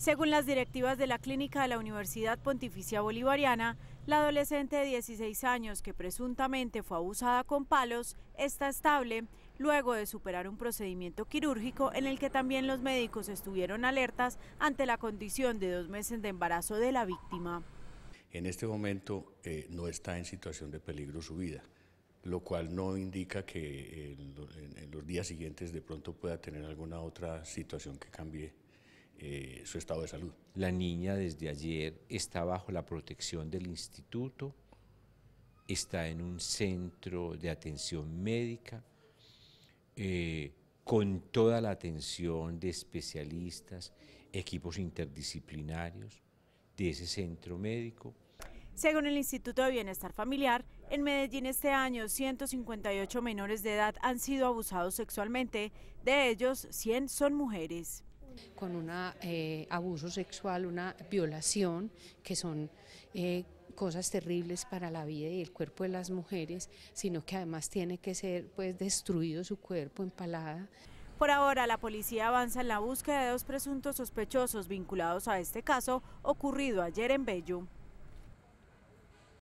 Según las directivas de la clínica de la Universidad Pontificia Bolivariana, la adolescente de 16 años que presuntamente fue abusada con palos está estable luego de superar un procedimiento quirúrgico en el que también los médicos estuvieron alertas ante la condición de dos meses de embarazo de la víctima. En este momento eh, no está en situación de peligro su vida, lo cual no indica que eh, en los días siguientes de pronto pueda tener alguna otra situación que cambie eh, su estado de salud. La niña desde ayer está bajo la protección del instituto, está en un centro de atención médica, eh, con toda la atención de especialistas, equipos interdisciplinarios de ese centro médico. Según el Instituto de Bienestar Familiar, en Medellín este año 158 menores de edad han sido abusados sexualmente, de ellos 100 son mujeres con un eh, abuso sexual, una violación, que son eh, cosas terribles para la vida y el cuerpo de las mujeres, sino que además tiene que ser pues destruido su cuerpo, empalada. Por ahora, la policía avanza en la búsqueda de dos presuntos sospechosos vinculados a este caso ocurrido ayer en Bello.